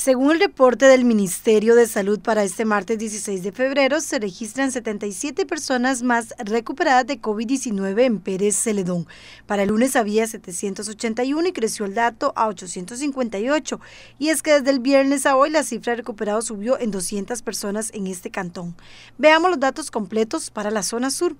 Según el reporte del Ministerio de Salud para este martes 16 de febrero, se registran 77 personas más recuperadas de COVID-19 en Pérez Celedón. Para el lunes había 781 y creció el dato a 858. Y es que desde el viernes a hoy la cifra de recuperados subió en 200 personas en este cantón. Veamos los datos completos para la zona sur.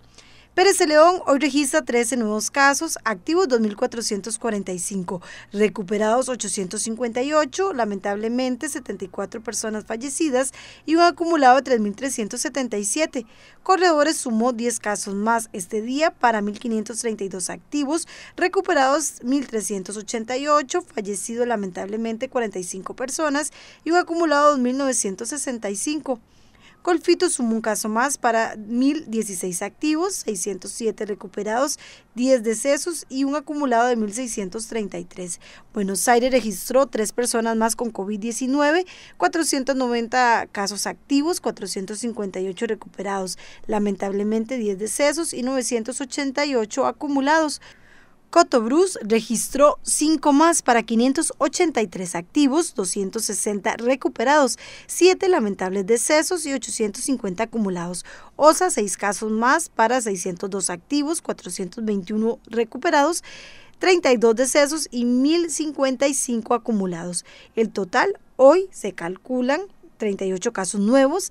Pérez de León hoy registra 13 nuevos casos, activos 2.445, recuperados 858, lamentablemente 74 personas fallecidas y un acumulado de 3.377. Corredores sumó 10 casos más este día para 1.532 activos, recuperados 1.388, fallecido lamentablemente 45 personas y un acumulado de 2.965. Colfito sumó un caso más para 1.016 activos, 607 recuperados, 10 decesos y un acumulado de 1.633. Buenos Aires registró tres personas más con COVID-19, 490 casos activos, 458 recuperados, lamentablemente 10 decesos y 988 acumulados. Coto registró 5 más para 583 activos, 260 recuperados, 7 lamentables decesos y 850 acumulados. OSA 6 casos más para 602 activos, 421 recuperados, 32 decesos y 1055 acumulados. El total hoy se calculan 38 casos nuevos